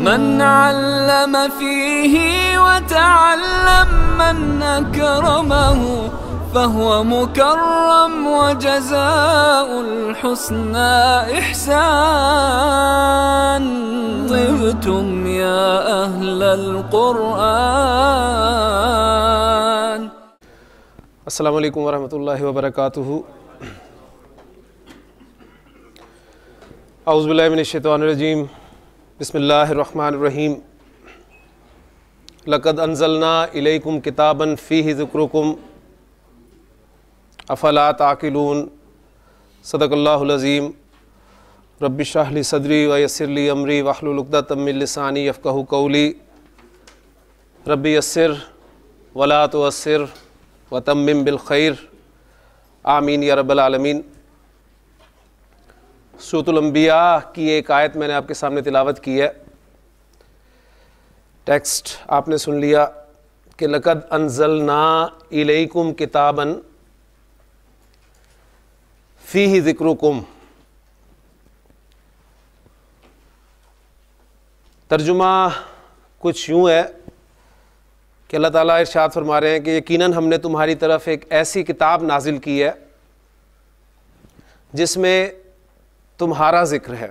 من علم فيه وتعلم من أكرمه فهو مكرم وجزاء الحسنى إحسان طبتم يا أهل القرآن السلام عليكم ورحمة الله وبركاته أعوذ بالله من الشيطان الرجيم बसमीम लक़द अनजलना इलेकुम किताबन फ़ी ज़िक्रकुम अफलात आकिलून सदकल्लाज़ीम रबिशाहली सदरी यसरली अमरी वाहलुलदा तमिलसानी यफ़्कू कौली रबी यसर वला तो असर व तमिम बिलखैर आमीन या रबालमीन सूतुलम्बिया की एक आयत मैंने आपके सामने तिलावत की है टेक्स्ट आपने सुन लिया कि लकद अनजल ना इलेकुम किताबन फ़ी ही ज़िक्रुकुम तर्जुमा कुछ यूं है कि अल्लाह ताला इरशाद फरमा रहे हैं कि यकीनन हमने तुम्हारी तरफ एक ऐसी किताब नाजिल की है जिसमें तुम्हारा जिक्र है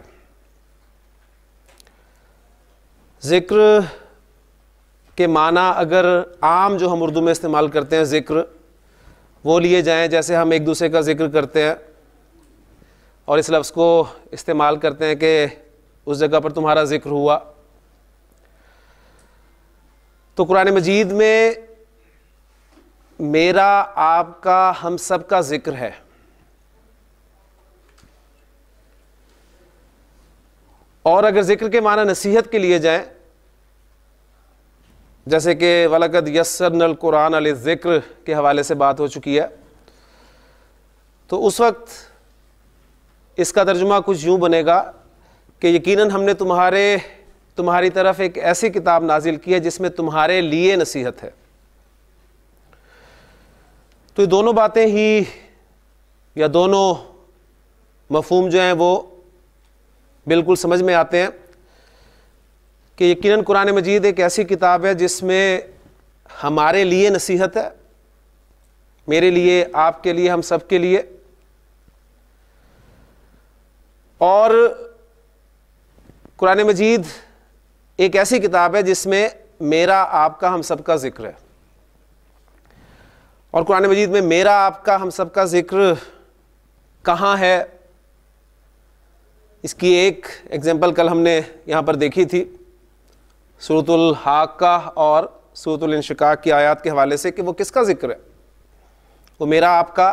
जिक्र के माना अगर आम जो हम उर्दू में इस्तेमाल करते हैं ज़िक्र वो लिए जाएं जैसे हम एक दूसरे का ज़िक्र करते हैं और इस लफ्ज़ को इस्तेमाल करते हैं कि उस जगह पर तुम्हारा ज़िक्र हुआ तो कुरान मजीद में मेरा आपका हम सब का ज़िक्र है और अगर जिक्र के माना नसीहत के लिए जाए जैसे कि वलकद यसर नल कुरान अल ज़िक्र के हवाले से बात हो चुकी है तो उस वक्त इसका तर्जुमा कुछ यूं बनेगा कि यकीनन हमने तुम्हारे तुम्हारी तरफ एक ऐसी किताब नाजिल की है जिसमें तुम्हारे लिए नसीहत है तो ये दोनों बातें ही या दोनों मफहम जो हैं वो बिल्कुल समझ में आते हैं कि यकीनन कुरान मजीद एक ऐसी किताब है जिसमें हमारे लिए नसीहत है मेरे लिए आपके लिए हम सबके लिए और कुरान मजीद एक ऐसी किताब है जिसमें मेरा आपका हम सबका जिक्र है और कुरान मजीद में मेरा आपका हम सबका जिक्र कहाँ है इसकी एक एग्जाम्पल कल हमने यहाँ पर देखी थी सूरतुल हाका और सूरतुल इनशिका की आयात के हवाले से कि वो किसका ज़िक्र है वो मेरा आपका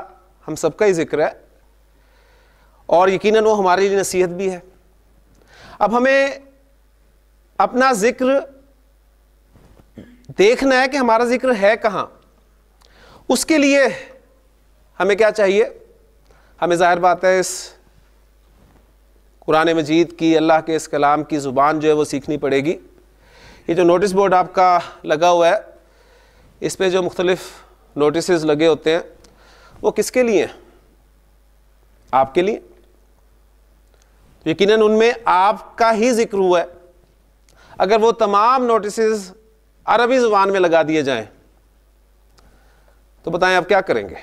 हम सबका ही ज़िक्र है और यकीनन वो हमारे लिए नसीहत भी है अब हमें अपना ज़िक्र देखना है कि हमारा ज़िक्र है कहाँ उसके लिए हमें क्या चाहिए हमें ज़ाहिर बात है इस कुरान मजीद की अल्लाह के इस कलाम की ज़ुबान जो है वो सीखनी पड़ेगी ये जो नोटिस बोर्ड आपका लगा हुआ है इस पर जो मुख्तलिफ नोटिस लगे होते हैं वो किसके लिए हैं आपके लिए यकीन उनमें आपका ही जिक्र हुआ है अगर वो तमाम नोटिस अरबी ज़ुबान में लगा दिए जाएं तो बताएं आप क्या करेंगे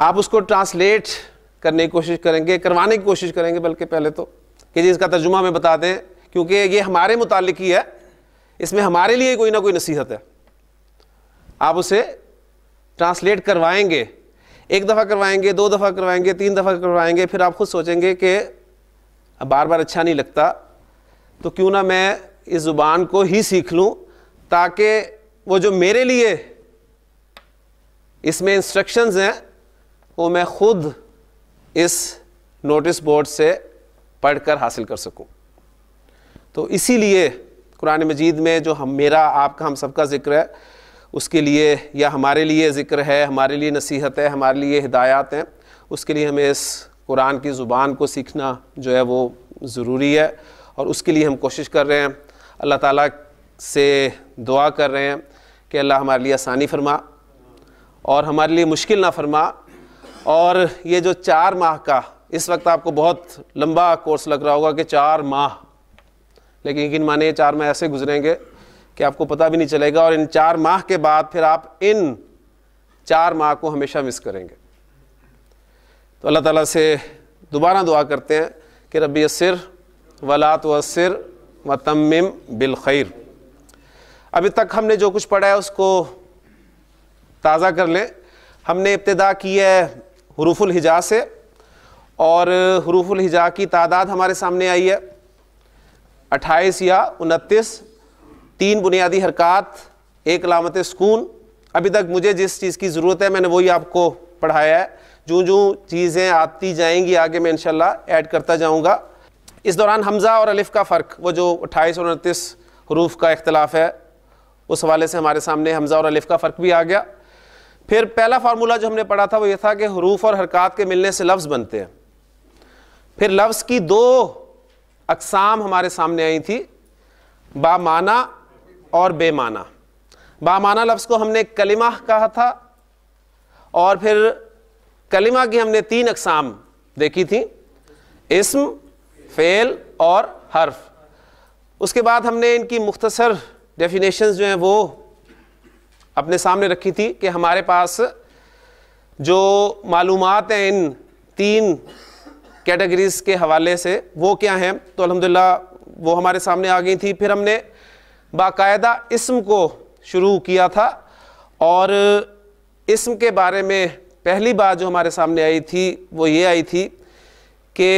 आप उसको ट्रांसलेट करने की कोशिश करेंगे करवाने की कोशिश करेंगे बल्कि पहले तो कि जी इसका तर्जुमा हमें बता दें क्योंकि ये हमारे मुतालिक ही है इसमें हमारे लिए कोई ना कोई नसीहत है आप उसे ट्रांसलेट करवाएंगे एक दफ़ा करवाएंगे दो दफ़ा करवाएंगे तीन दफ़ा करवाएंगे फिर आप खुद सोचेंगे कि बार बार अच्छा नहीं लगता तो क्यों ना मैं इस ज़ुबान को ही सीख लूँ ताकि वो जो मेरे लिए इसमें इंस्ट्रक्शंस हैं वो मैं खुद इस नोटिस बोर्ड से पढ़कर हासिल कर सकूं तो इसीलिए कुरान मजीद में जो हम मेरा आपका हम सबका जिक्र है उसके लिए या हमारे लिए ज़िक्र है हमारे लिए नसीहत है हमारे लिए हिदायत हैं उसके लिए हमें इस कुरान की ज़ुबान को सीखना जो है वो ज़रूरी है और उसके लिए हम कोशिश कर रहे हैं अल्लाह ताला से दुआ कर रहे हैं कि अल्लाह हमारे लिए आसानी फरमा और हमारे लिए मुश्किल ना फरमा और ये जो चार माह का इस वक्त आपको बहुत लंबा कोर्स लग रहा होगा कि चार माह लेकिन यकीन माने ये चार माह ऐसे गुजरेंगे कि आपको पता भी नहीं चलेगा और इन चार माह के बाद फिर आप इन चार माह को हमेशा मिस करेंगे तो अल्लाह ताला से दोबारा दुआ करते हैं कि रबी सिर वलात वसर मतम बिलखैर अभी तक हमने जो कुछ पढ़ा है उसको ताज़ा कर लें हमने इब्तदा की है हरूफुल हिजा से और हरूफुल हिजा की तादाद हमारे सामने आई है अट्ठाईस या उनतीस तीन बुनियादी हरकत एक लामत सुकून अभी तक मुझे जिस चीज़ की ज़रूरत है मैंने वही आपको पढ़ाया है जो जो चीज़ें आती जाएंगी आगे मैं इनशाला ऐड करता जाऊँगा इस दौरान हमज़ा और अलिफ़ का फ़र्क वो जो अट्ठाईस और उनतीस हरूफ का इख्तलाफ है उस हवाले से हमारे सामने हमज़ा और अलिफ़ का फ़र्क भी आ गया फिर पहला फार्मूला जो हमने पढ़ा था वो ये था कि हरूफ और हरकत के मिलने से लफ्ज़ बनते हैं फिर लफ्ज़ की दो अकसाम हमारे सामने आई थी बामाना और बेमाना बामाना लफ्ज़ को हमने कलिमा कहा था और फिर कलिमा की हमने तीन अकसाम देखी थी इसम फेल और हर्फ उसके बाद हमने इनकी मुख्तसर डेफिनेशन जो हैं वो अपने सामने रखी थी कि हमारे पास जो मालूम हैं इन तीन कैटेगरीज़ के हवाले से वो क्या हैं तो अलहमदिल्ला वो हमारे सामने आ गई थी फिर हमने बाकायदा इसम को शुरू किया था और इसम के बारे में पहली बात जो हमारे सामने आई थी वो ये आई थी कि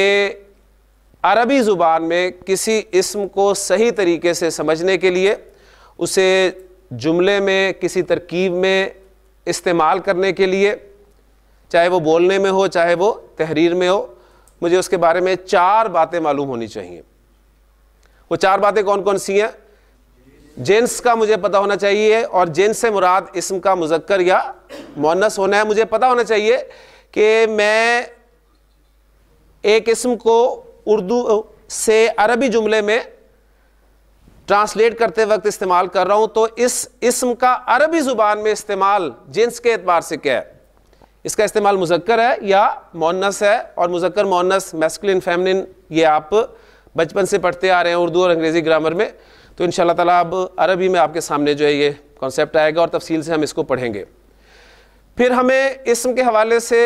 अरबी ज़ुबान में किसी इसम को सही तरीके से समझने के लिए उसे जुमले में किसी तरकीब में इस्तेमाल करने के लिए चाहे वो बोलने में हो चाहे वो तहरीर में हो मुझे उसके बारे में चार बातें मालूम होनी चाहिए वो चार बातें कौन कौन सी हैं जेंस का मुझे पता होना चाहिए और जेंस से मुराद इसम का मुजक्कर या मोनस होना है मुझे पता होना चाहिए कि मैं एक इसम को उर्दू से अरबी जुमले में ट्रांसलेट करते वक्त इस्तेमाल कर रहा हूँ तो इस इसम का अरबी ज़ुबान में इस्तेमाल जिन्स के एतबार से क्या है इसका इस्तेमाल मुजक्कर है या मोनस है और मुजक्कर मोनस मेस्कुलिन फेमनिन ये आप बचपन से पढ़ते आ रहे हैं उर्दू और अंग्रेज़ी ग्रामर में तो इन शाह ताला अब अरबी में आपके सामने जो है ये कॉन्सेप्ट आएगा और तफसील से हम इसको पढ़ेंगे फिर हमें इसम के हवाले से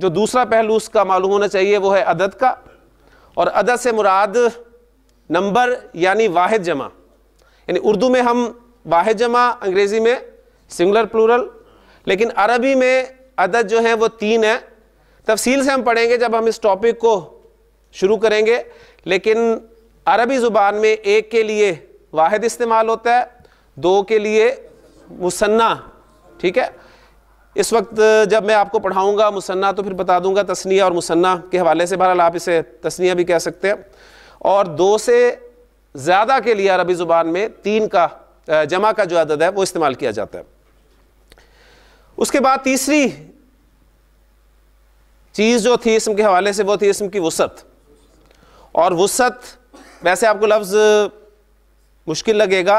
जो दूसरा पहलू उसका मालूम होना चाहिए वो है अदद का और अदद से मुराद नंबर यानी वाहिद जमा यानी उर्दू में हम वाहिद जमा अंग्रेज़ी में सिंगुलर प्लूरल लेकिन अरबी में अदद जो है वो तीन है तफसील से हम पढ़ेंगे जब हम इस टॉपिक को शुरू करेंगे लेकिन अरबी ज़ुबान में एक के लिए वाहिद इस्तेमाल होता है दो के लिए मुसन्ना ठीक है इस वक्त जब मैं आपको पढ़ाऊँगा मुसन्ना तो फिर बता दूंगा तस्निया और मुसन्ना के हवाले से बहरहाल आप इसे तस्निया भी कह सकते हैं और दो से ज़्यादा के लिए अरबी ज़ुबान में तीन का जमा का जो अदद है वो इस्तेमाल किया जाता है उसके बाद तीसरी चीज़ जो थी इसम के हवाले से वो थी इसम की वसत और वसत वैसे आपको लफ्ज़ मुश्किल लगेगा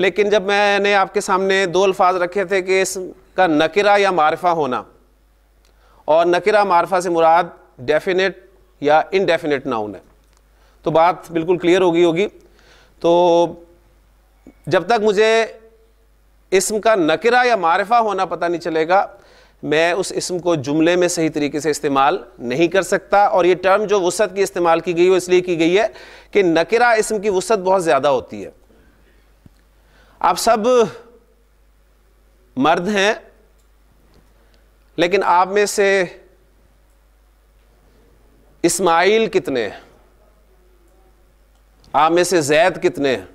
लेकिन जब मैंने आपके सामने दो अल्फाज रखे थे कि इसका नकिरा या मारफा होना और नकिरा मारफा से मुराद डेफिनेट या इनडेफिनेट नाउन है तो बात बिल्कुल क्लियर हो गई होगी तो जब तक मुझे इसम का नकरा या मारफा होना पता नहीं चलेगा मैं उस इसम को जुमले में सही तरीके से इस्तेमाल नहीं कर सकता और ये टर्म जो वसत की इस्तेमाल की गई वो इसलिए की गई है कि नकरा इसम की वसत बहुत ज़्यादा होती है आप सब मर्द हैं लेकिन आप में से इस्माइल कितने हैं आप में से जैद कितने हैं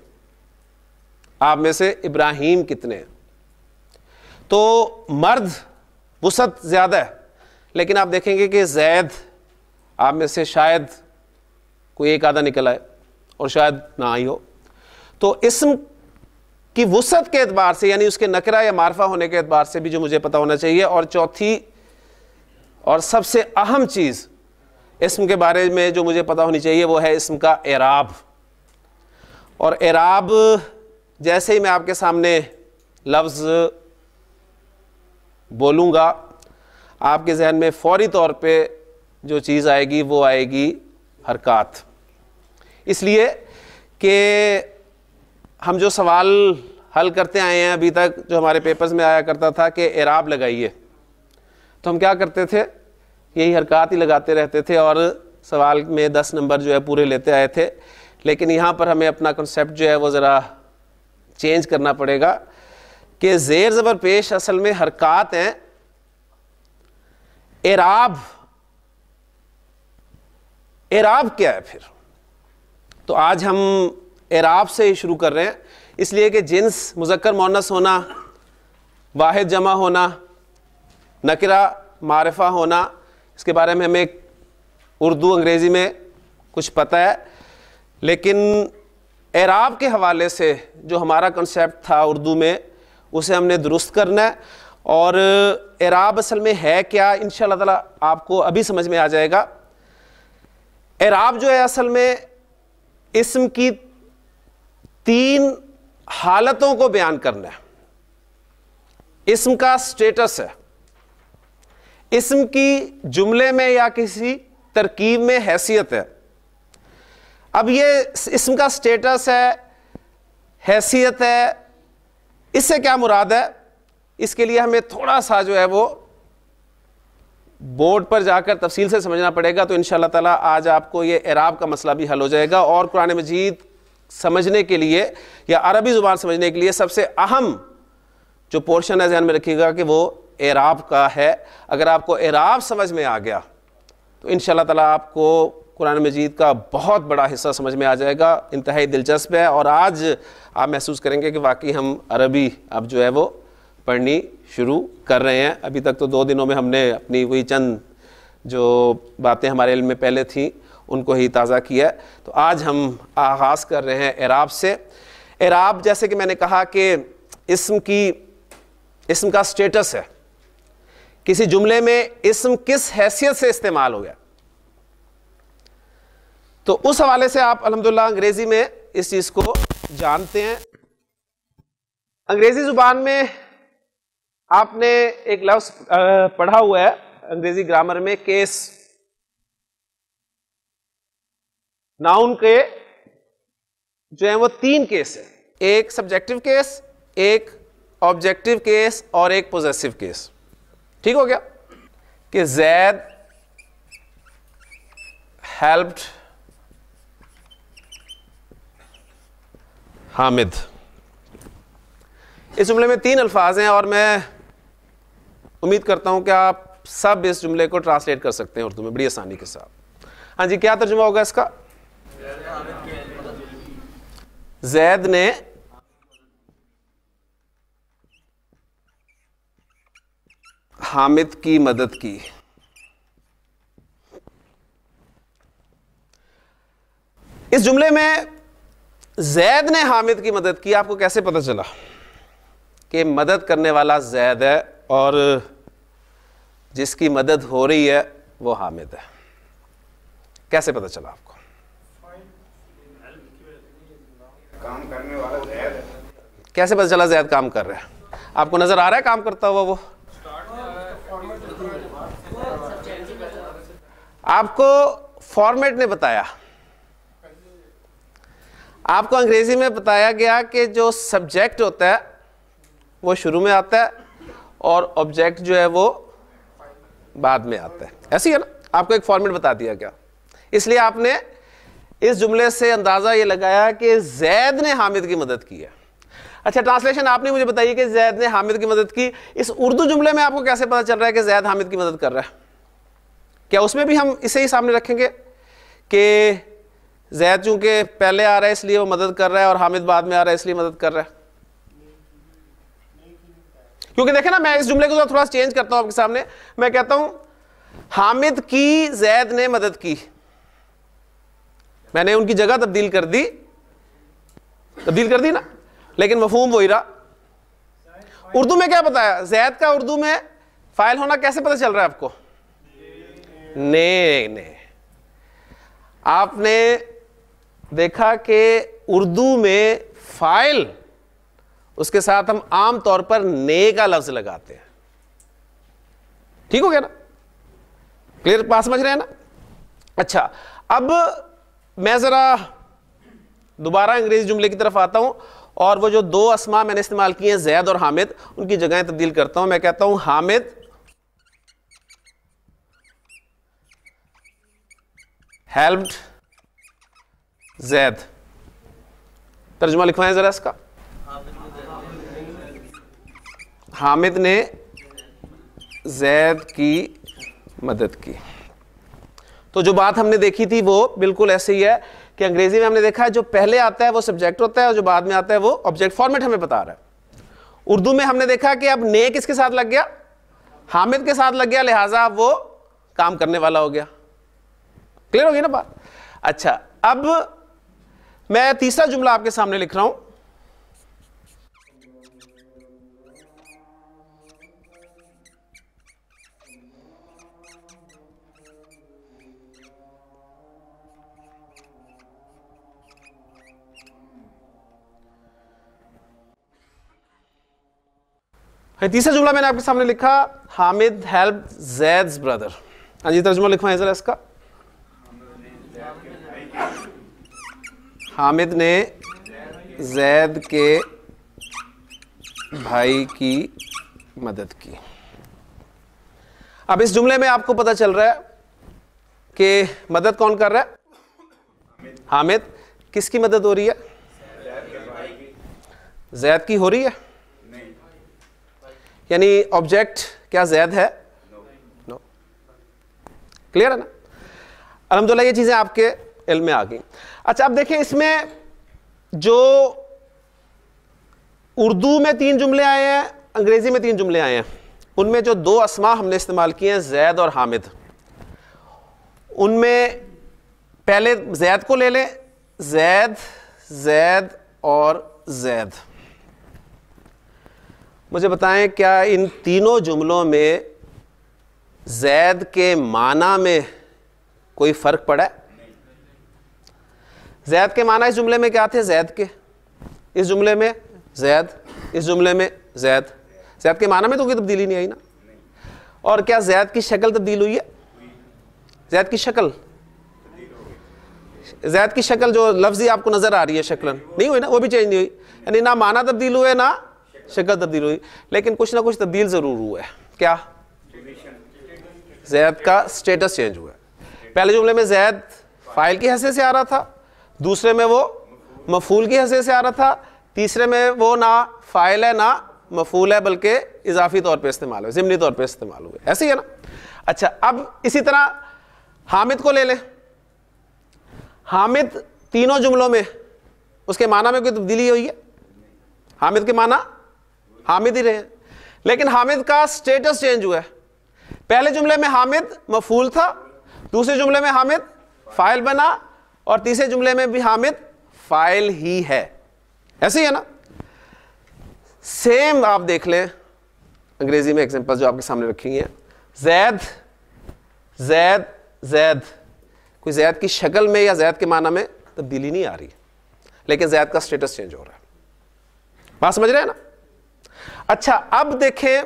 आप में से इब्राहिम कितने हैं तो मर्द वसत ज़्यादा है लेकिन आप देखेंगे कि जैद आप में से शायद कोई एक आधा निकल आए और शायद ना आई हो तो इसम की वसत के अतबार से यानी उसके नकरा या मारफा होने के अतबार से भी जो मुझे पता होना चाहिए और चौथी और सबसे अहम चीज़ इसम के बारे में जो मुझे पता होनी चाहिए वो है इसम का एराब और एराब जैसे ही मैं आपके सामने लफ्ज़ बोलूँगा आपके जहन में फ़ौरी तौर पे जो चीज़ आएगी वो आएगी हरकत इसलिए कि हम जो सवाल हल करते आए हैं अभी तक जो हमारे पेपर्स में आया करता था कि एराब लगाइए तो हम क्या करते थे यही हरकत ही लगाते रहते थे और सवाल में दस नंबर जो है पूरे लेते आए थे लेकिन यहाँ पर हमें अपना कंसेप्ट जो है वो ज़रा चेंज करना पड़ेगा कि ज़ेर ज़बर पेश असल में हरकत हैं एराब एराब क्या है फिर तो आज हम एराब से ही शुरू कर रहे हैं इसलिए कि जिन्स मुजक्कर मोनस होना वाहिद जमा होना नकरा मारफा होना इसके बारे में हमें उर्दू अंग्रेज़ी में कुछ पता है लेकिन एराब के हवाले से जो हमारा कंसेप्ट था उर्दू में उसे हमने दुरुस्त करना है और एराब असल में है क्या इन ताला आपको अभी समझ में आ जाएगा एराब जो है असल में इसम की तीन हालतों को बयान करना है इसम का स्टेटस है इसम की जुमले में या किसी तरकीब में हैसियत है अब ये इसम का स्टेटस है हैसियत है इससे क्या मुराद है इसके लिए हमें थोड़ा सा जो है वो बोर्ड पर जाकर तफसील से समझना पड़ेगा तो इन ताला आज आपको ये एराब का मसला भी हल हो जाएगा और कुरान मजीद समझने के लिए या अरबी ज़ुबान समझने के लिए सबसे अहम जो पोर्शन है जहन में रखिएगा कि वो एराब का है अगर आपको एराब समझ में आ गया तो इन ताला आपको कुरान मजीद का बहुत बड़ा हिस्सा समझ में आ जाएगा इंतहाई दिलचस्प है और आज आप महसूस करेंगे कि वाकई हम अरबी अब जो है वो पढ़नी शुरू कर रहे हैं अभी तक तो दो दिनों में हमने अपनी वही चंद जो बातें हमारे इल्म में पहले थी उनको ही ताज़ा किया तो आज हम आगाज़ कर रहे हैं एराब से एराब जैसे कि मैंने कहा कि इसम की इसम का स्टेटस है किसी जुमले में इसम किस हैसियत से इस्तेमाल हो गया तो उस हवाले से आप अलहमदुल्ला अंग्रेजी में इस चीज को जानते हैं अंग्रेजी जुबान में आपने एक लफ्ज पढ़ा हुआ है अंग्रेजी ग्रामर में केस नाउन के जो है वो तीन केस है एक सब्जेक्टिव केस एक ऑब्जेक्टिव केस और एक पोजेसिव केस ठीक हो गया कि जैद हेल्प्ड हामिद इस जुमले में तीन अल्फाज हैं और मैं उम्मीद करता हूं कि आप सब इस जुमले को ट्रांसलेट कर सकते हैं उर्दू में बड़ी आसानी के साथ हाँ जी क्या तर्जुमा होगा इसका जैद ने हामिद की मदद की इस जुमले में जैद ने हामिद की मदद की आपको कैसे पता चला कि मदद करने वाला जैद है और जिसकी मदद हो रही है वो हामिद है कैसे पता चला आपको काम करने वाला जैद कैसे पता चला जैद काम कर रहा है आपको नजर आ रहा है काम करता हुआ वो आपको फॉर्मेट ने बताया आपको अंग्रेजी में बताया गया कि जो सब्जेक्ट होता है वो शुरू में आता है और ऑब्जेक्ट जो है वो बाद में आता है ऐसी है ना आपको एक फॉर्मेट बता दिया गया इसलिए आपने इस जुमले से अंदाज़ा ये लगाया कि जैद ने हामिद की मदद की है अच्छा ट्रांसलेशन आपने मुझे बताई कि जैद ने हामिद की मदद की इस उर्दू जुमले में आपको कैसे पता चल रहा है कि जैद हामिद की मदद कर रहा है क्या उसमें भी हम इसे ही सामने रखेंगे कि जैद चूंकि पहले आ रहा है इसलिए वो मदद कर रहा है और हामिद बाद में आ रहा है इसलिए मदद कर रहा है क्योंकि देखे ना मैं इस जुमले को थोड़ा चेंज करता हूं आपके सामने मैं कहता हूं हामिद की जैद ने मदद की मैंने उनकी जगह तब्दील कर दी तब्दील कर दी ना लेकिन मफहूम वही रहा उर्दू में क्या बताया जैद का उर्दू में फाइल होना कैसे पता चल रहा है आपको ने ने आपने देखा कि उर्दू में फाइल उसके साथ हम आम तौर पर ने का लफ्ज लगाते हैं ठीक हो गया ना क्लियर पास समझ रहे हैं ना अच्छा अब मैं ज़रा दोबारा अंग्रेजी जुमले की तरफ आता हूं और वो जो दो असमा मैंने इस्तेमाल किए हैं जैद और हामिद उनकी जगहें तब्दील करता हूं मैं कहता हूं हामिद हेल्प्ड जैद तर्जुमा लिखवाएं ज़रा इसका हामिद ने जैद की मदद की तो जो बात हमने देखी थी वो बिल्कुल ऐसे ही है कि अंग्रेजी में हमने देखा है जो पहले आता है वो सब्जेक्ट होता है और जो बाद में आता है वो ऑब्जेक्ट फॉर्मेट हमें बता रहा है उर्दू में हमने देखा कि अब ने किसके साथ लग गया हामिद के साथ लग गया लिहाजा वो काम करने वाला हो गया क्लियर हो गया ना बात अच्छा अब मैं तीसरा जुमला आपके सामने लिख रहा हूं तीसरा जुमला मैंने आपके सामने लिखा हामिद हेल्प जैद ब्रदर हाँ जी तर्जुमा लिखवाएं जरा इसका हामिद ने जैद के भाई की मदद की अब इस जुमले में आपको पता चल रहा है कि मदद कौन कर रहा है हामिद किसकी मदद हो रही है जैद की हो रही है यानी ऑब्जेक्ट क्या जैद है नो क्लियर है ना अलहमदुल्ला ये चीज़ें आपके एल में आ गई अच्छा अब देखें इसमें जो उर्दू में तीन जुमले आए हैं अंग्रेज़ी में तीन जुमले आए हैं उनमें जो दो असमा हमने इस्तेमाल किए हैं जैद और हामिद उनमें पहले जैद को ले लें जैद जैद और जैद मुझे बताएं क्या इन तीनों जुमलों में जैद के माना में कोई फ़र्क पड़ा है जैद के माना इस जुमले में क्या थे जैद के इस जुमले में जैद इस जुमले में जैद जैद के माना में तो कोई तब्दीली नहीं आई ना और क्या जैद की शक्ल तब्दील हुई है जैद की शक्ल जैद की शक्ल जो लफ्जी आपको नज़र आ रही है शक्लन नहीं हुई ना वो भी चेंज नहीं हुई यानी ना माना तब्दील हुए ना शक्ल तब्दील हुई लेकिन कुछ ना कुछ तब्दील ज़रूर हुआ है क्या जैद का स्टेटस चेंज हुआ है पहले जुमले में जैद फाइल की हैसियत से आ रहा था दूसरे में वो मफूल की हैसियत से आ रहा था तीसरे में वो ना फ़ाइल है ना मफूल है बल्कि इजाफी तौर पर इस्तेमाल हुए ज़मनी तौर पर इस्तेमाल हुए ऐसे ही है ना अच्छा अब इसी तरह हामिद को ले लें हामिद तीनों जुमलों में उसके माना में कोई तब्दीली हुई है हामिद के माना हामिद ही रहे लेकिन हामिद का स्टेटस चेंज हुआ है पहले जुमले में हामिद मफूल था दूसरे जुमले में हामिद फाइल बना और तीसरे जुमले में भी हामिद फाइल ही है ऐसे ही है ना सेम आप देख लें अंग्रेजी में एग्जांपल जो आपके सामने रखी है जैद जैद जैद कोई जैद की शक्ल में या जैद के माना में तब्दीली नहीं आ रही लेकिन जैद का स्टेटस चेंज हो रहा है बात समझ रहे हैं ना अच्छा अब देखें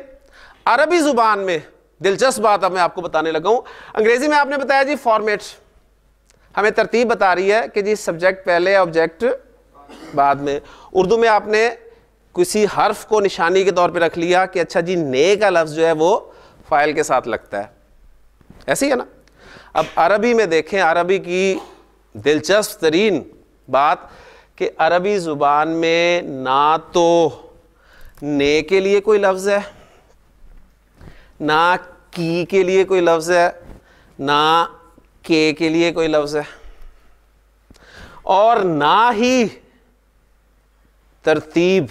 अरबी जुबान में दिलचस्प बात अब मैं आपको बताने लगा हूं अंग्रेजी में आपने बताया जी फॉर्मेट हमें तरतीब बता रही है कि जी सब्जेक्ट पहले ऑब्जेक्ट बाद में उर्दू में आपने किसी हर्फ को निशानी के तौर पे रख लिया कि अच्छा जी ने का लफ्ज़ जो है वो फ़ाइल के साथ लगता है ऐसे ही है ना अब अरबी में देखें अरबी की दिलचस्प तरीन बात कि अरबी ज़ुबान में ना तो ने के लिए कोई लफ्ज़ है ना की के लिए कोई लफ्ज़ है ना के के लिए कोई लफ्ज है और ना ही तरतीब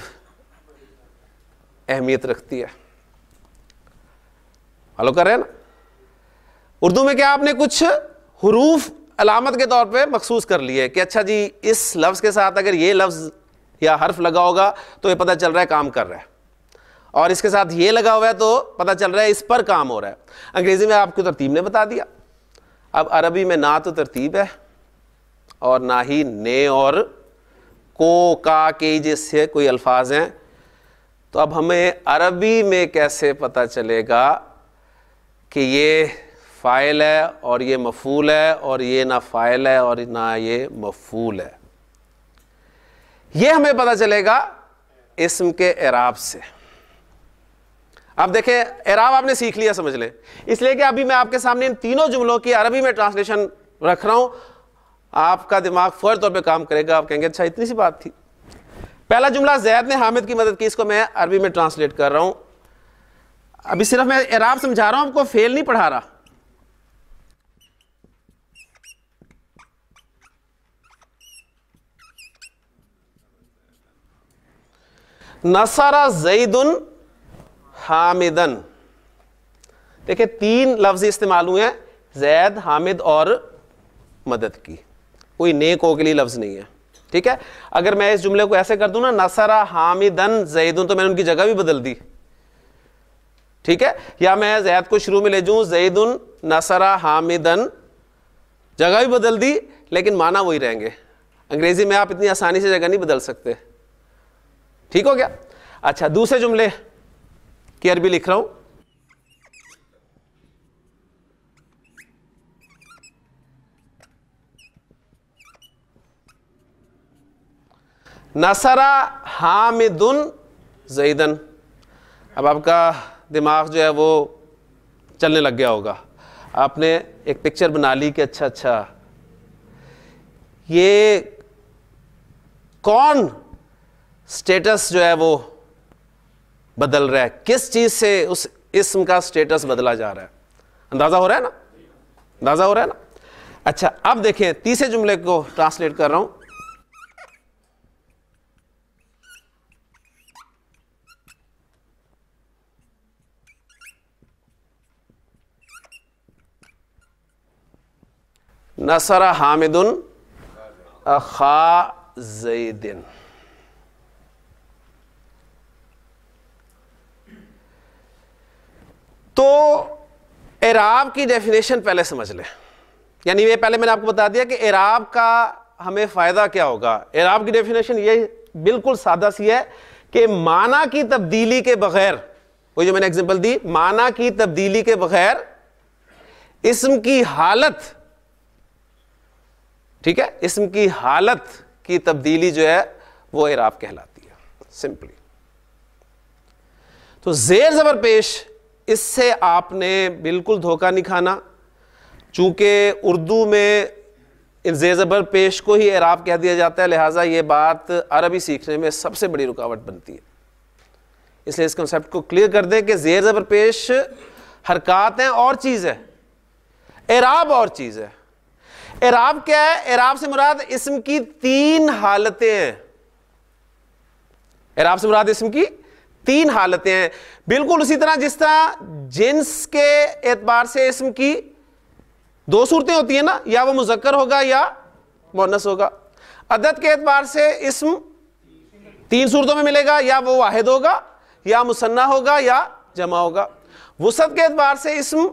अहमियत रखती है हलो कर रहे हैं ना उर्दू में क्या आपने कुछ हरूफ अलामत के तौर पे मखसूस कर लिए कि अच्छा जी इस लफ्ज़ के साथ अगर ये लफ्ज़ या हर्फ लगा होगा तो ये पता चल रहा है काम कर रहा है और इसके साथ ये लगा हुआ है तो पता चल रहा है इस पर काम हो रहा है अंग्रेज़ी में आपको तरतीब ने बता दिया अब अरबी में ना तो तरतीब है और ना ही ने और को का के जैसे कोई अल्फाज हैं तो अब हमें अरबी में कैसे पता चलेगा कि ये फ़ाइल है और ये मफूल है और ये ना फ़ाइल है और ना ये मफूल है ये हमें पता चलेगा इसम के एराब से अब देखें एराब आपने सीख लिया समझ ले इसलिए कि अभी मैं आपके सामने इन तीनों जुमलों की अरबी में ट्रांसलेशन रख रहा हूं आपका दिमाग फौरी तौर पर काम करेगा आप कहेंगे अच्छा इतनी सी बात थी पहला जुमला जैद ने हामिद की मदद की इसको मैं अरबी में ट्रांसलेट कर रहा हूं अभी सिर्फ मैं एराब समझा रहा हूं आपको फेल नहीं पढ़ा रहा नसारा जईदुन हामिदन देखिए तीन लफ्ज इस्तेमाल हुए हैं जैद हामिद और मदद की कोई नेक हो के लिए लफ्ज़ नहीं है ठीक है अगर मैं इस जुमले को ऐसे कर दू ना नसरा हामिदन जैदन तो मैंने उनकी जगह भी बदल दी ठीक है या मैं जैद को शुरू में ले जाऊं जैदन नसरा हामिदन जगह भी बदल दी लेकिन माना वही रहेंगे अंग्रेजी में आप इतनी आसानी से जगह नहीं बदल सकते ठीक हो गया अच्छा दूसरे जुमले हियर भी लिख रहा हूं नसरा हामिदुन जईदन अब आपका दिमाग जो है वो चलने लग गया होगा आपने एक पिक्चर बना ली कि अच्छा अच्छा ये कौन स्टेटस जो है वो बदल रहा है किस चीज से उस इसम का स्टेटस बदला जा रहा है अंदाजा हो रहा है ना अंदाजा हो रहा है ना अच्छा अब देखें तीसरे जुमले को ट्रांसलेट कर रहा हूं नसरा हामिदुन खा जईदिन तो एराब की डेफिनेशन पहले समझ लें यानी ये पहले मैंने आपको बता दिया कि एराब का हमें फ़ायदा क्या होगा एराब की डेफिनेशन ये बिल्कुल सादा सी है कि माना की तब्दीली के बगैर वो जो मैंने एग्जांपल दी माना की तब्दीली के बगैर इसम की हालत ठीक है इसम की हालत की तब्दीली जो है वो एराब कहलाती है सिंपली तो जेर जबर पेश इससे आपने बिल्कुल धोखा नहीं खाना चूँकि उर्दू में ज़ेज़बर पेश को ही एराब कह दिया जाता है लिहाजा ये बात अरबी सीखने में सबसे बड़ी रुकावट बनती है इसलिए इस कंसेप्ट को क्लियर कर दें कि ज़ेर ज़बर पेश हरकत हैं और चीज़ है एराब और चीज़ है एराब क्या है एराब से मुराद इसम की तीन हालतें हैं एराब से मुराद इसम की तीन हालतें हैं बिल्कुल उसी तरह जिस तरह जिन्स के एतबार से इसम की दो सूरतें होती हैं ना या वो मुजक्कर होगा या मोनस होगा अदद के एतबार से इसम तीन सूरतों में मिलेगा या वो वाहिद होगा या मुसन्ना होगा या जमा होगा वसत के एतबार से इसम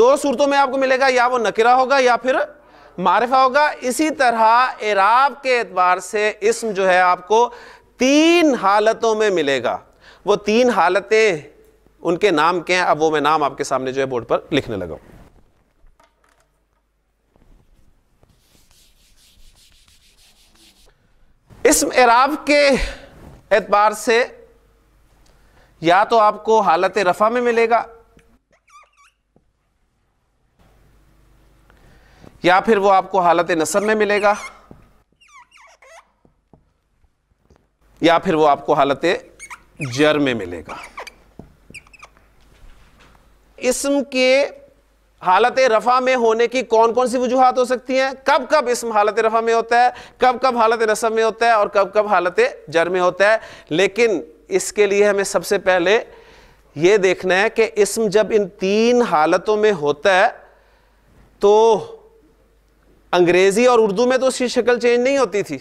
दो सूरतों में आपको मिलेगा या वो नकिरा होगा या फिर मारफा होगा इसी तरह एराब के एतबार से इसम जो है आपको तीन हालतों में मिलेगा वो तीन हालतें उनके नाम के हैं अब वो मैं नाम आपके सामने जो है बोर्ड पर लिखने लगा इस एराब के एतबार से या तो आपको हालत रफा में मिलेगा या फिर वो आपको हालत नसर में मिलेगा या फिर वो आपको हालत जर में मिलेगा इसम के हालत रफ़ा में होने की कौन कौन सी वजूहत हो सकती हैं कब कब इसम हालत रफ़ा में होता है कब कब हालत नसब में होता है और कब कब हालत जर में होता है लेकिन इसके लिए हमें सबसे पहले यह देखना है कि इसम जब इन तीन हालतों में होता है तो अंग्रेज़ी और उर्दू में तो उसकी शक्ल चेंज नहीं होती थी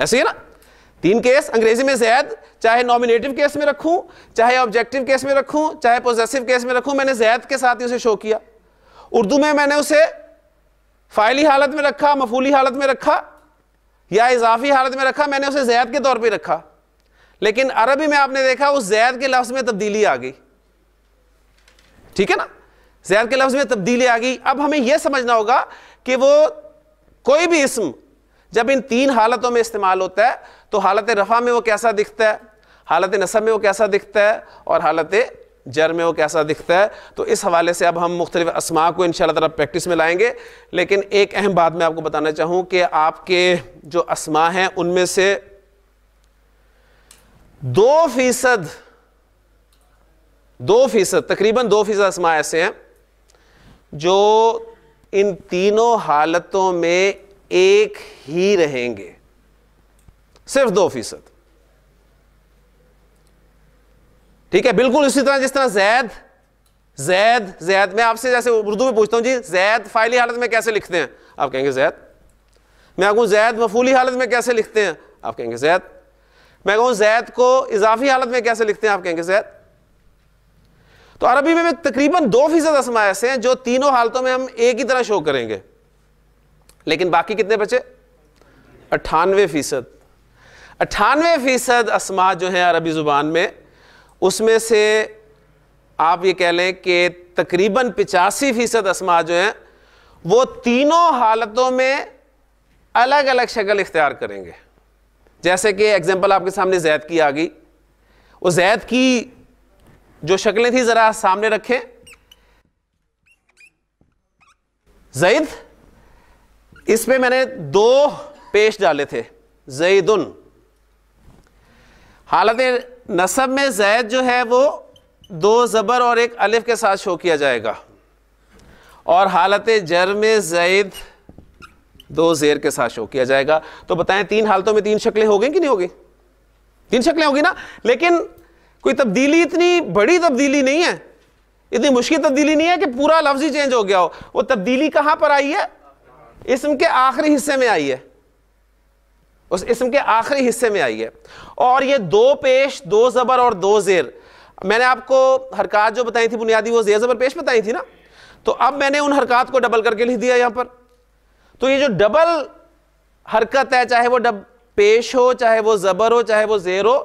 ऐसे ही ना तीन केस अंग्रेजी में जैद चाहे नॉमिनेटिव केस में रखूं चाहे ऑब्जेक्टिव केस में रखूं चाहे पोजेसिव केस में रखूं मैंने जैद के साथ ही उसे शो किया उर्दू में मैंने उसे फाइली हालत में रखा मफूली हालत में रखा या इजाफी हालत में रखा मैंने उसे जैद के तौर पर रखा लेकिन अरबी में आपने देखा उस जैद के लफ्ज़ में तब्दीली आ गई ठीक है ना जैद के लफ्ज़ में तब्दीली आ गई अब हमें यह समझना होगा कि वो कोई भी इसम जब इन तीन हालतों में इस्तेमाल होता है तो हालत रफ़ा में वो कैसा दिखता है हालत नसब में वो कैसा दिखता है और हालत जर में वो कैसा दिखता है तो इस हवाले से अब हम मुख्तलिफ असमा को इन शाला प्रैक्टिस में लाएंगे लेकिन एक अहम बात मैं आपको बताना चाहूँ कि आपके जो असमा हैं उनमें से दो फीसद दो फीसद तकरीबन दो फीसद असमा ऐसे हैं जो इन तीनों हालतों में एक ही रहेंगे सिर्फ दो फीसद ठीक है बिल्कुल उसी तरह जिस तरह जैद जैद जैद मैं आपसे जैसे उर्दू में पूछता हूं जी जैद फाइली हालत में कैसे लिखते हैं आप कहेंगे जैद मैं कहूँ जैद मफूली हालत में कैसे लिखते हैं आप कहेंगे जैद मैं कहूँ जैद को इजाफी हालत में कैसे लिखते हैं आप कहेंगे जैद तो अरबी में, में तकरीबन दो फीसद असमा ऐसे हैं जो तीनों हालतों में हम एक ही तरह शो करेंगे लेकिन बाकी कितने बचे अट्ठानवे फीसद अट्ठानवे फ़ीसद असमा जो हैं अरबी ज़ुबान में उसमें से आप ये कह लें कि तकरीबन पिचासी फ़ीसद असमा जो हैं वो तीनों हालतों में अलग अलग शक्ल इख्तियार करेंगे जैसे कि एग्ज़ाम्पल आपके सामने जैद की आ गई वो जैद की जो शक्लें थी ज़रा सामने रखें जैद इस मैंने दो पेश डाले थे जईदन हालत नसब में जैद जो है वो दो ज़बर और एक अलिफ के साथ शो किया जाएगा और हालत जर में जैद दो जेर के साथ शो किया जाएगा तो बताएं तीन हालतों में तीन शक्लें हो गई कि नहीं होगी तीन शक्लें होगी ना लेकिन कोई तब्दीली इतनी बड़ी तब्दीली नहीं है इतनी मुश्किल तब्दीली नहीं है कि पूरा लफ्ज ही चेंज हो गया हो वो तब्दीली कहाँ पर आई है इसम के आखिरी हिस्से में आई है उस इसम के आखिरी हिस्से में आई है और ये दो पेश दो ज़बर और दो ज़ेर मैंने आपको हरकत जो बताई थी बुनियादी वो ज़ेर ज़बर पेश बताई थी ना तो अब मैंने उन हरकत को डबल करके लिख दिया यहाँ पर तो ये जो डबल हरकत है चाहे वो डब पेश हो चाहे वो ज़बर हो चाहे वो ज़ेर हो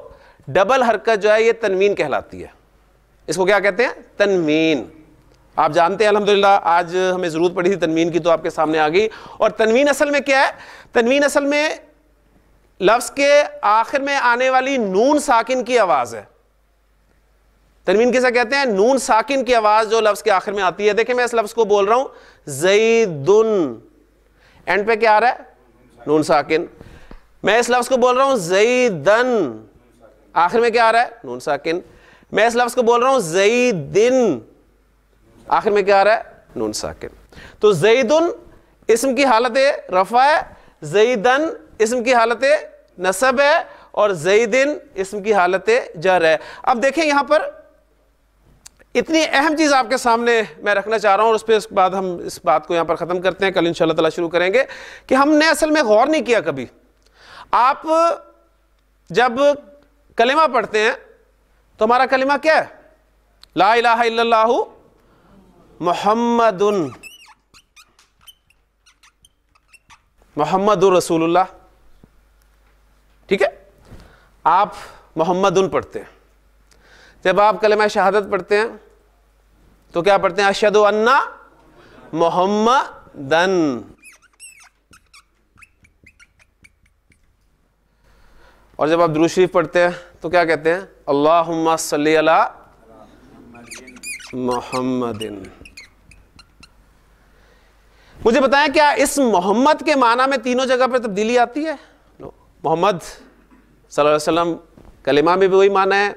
डबल हरकत जो है ये तनवीन कहलाती है इसको क्या कहते हैं तनवीन आप जानते हैं अलहमदिल्ला आज हमें ज़रूरत पड़ी थी तनवीन की तो आपके सामने आ गई और तनवीन असल में क्या है तनवीन असल में लफ्ज के आखिर में आने वाली नून साकिन की आवाज है तरमीन किसे कहते हैं नून साकिन की आवाज जो लफ्ज के आखिर में आती है देखिए मैं इस लफ्ज को बोल रहा हूं जईदुन एंड पे क्या आ रहा है नून साकिन मैं इस लफ्ज को बोल रहा हूं जईदन आखिर में क्या आ रहा है नून साकिन मैं इस लफ्ज को बोल रहा हूं जईदिन आखिर में क्या आ रहा है नून साकिन तो जईदुन इसम की हालत रफा है जईदन इसम की हालत नसब है और जईदिन इसम की हालत जर है अब देखें यहाँ पर इतनी अहम चीज़ आपके सामने मैं रखना चाह रहा हूँ और उस पर इसके बाद हम इस बात को यहाँ पर ख़त्म करते हैं कल इन ताला शुरू करेंगे कि हमने असल में गौर नहीं किया कभी आप जब कलिमा पढ़ते हैं तो हमारा कलिमा क्या है ला इला मोहम्मद मोहम्मद रसूल्ला ठीक है आप मोहम्मद उन पढ़ते हैं जब आप कलमा शहादत पढ़ते हैं तो क्या पढ़ते हैं अशद अन्ना मोहम्मद और जब आप दुरू शरीफ पढ़ते हैं तो क्या कहते हैं अल्लाह सल अला मोहम्मद मुझे बताएं क्या इस मोहम्मद के माना में तीनों जगह पर तब्दीली आती है मोहम्मद सल्लल्लाहु अलैहि वसल्लम कलिमा में भी वही माना है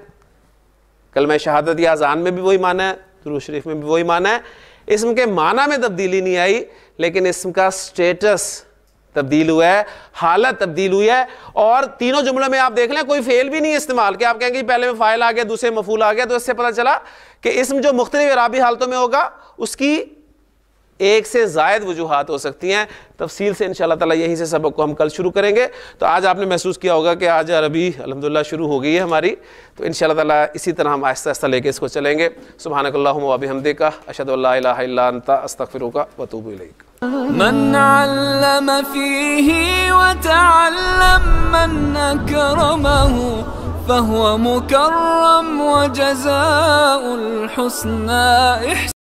कलम शहादत या अजान में भी वही माना है दुरू शरीफ में भी वही माना है इसम के माना में तब्दीली नहीं आई लेकिन इसम का स्टेटस तब्दील हुआ है हालत तब्दील हुई है और तीनों जुमलों में आप देख लें कोई फेल भी नहीं इस्तेमाल कि आप कहेंगे पहले में फ़ाइल आ गया दूसरे मफूल आ गया तो इससे पता चला कि इसम जो मुख्तलिफ हालतों में होगा उसकी एक से जायद वजूहत हो सकती हैं तफसील से इन ताला यहीं से सबक को हम कल शुरू करेंगे तो आज आपने महसूस किया होगा कि आज अरबी अलहमदिल्ला शुरू हो गई है हमारी तो इन ताला इसी तरह हम आहिस्ता आहिस्ता लेके इसको चलेंगे सुबह अभी हमदे का अशद अस्तफ़िर का वतूब من علم فيه وتعلم من فهو مكرم وجزاء الحسنى